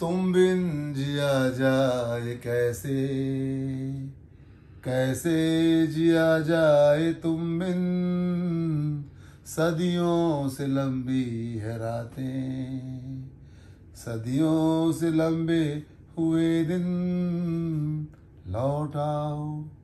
तुम बिन जिया जाए कैसे कैसे जिया जाए तुम बिन सदियों से लंबी है रातें सदियों से लंबे हुए दिन लौट आओ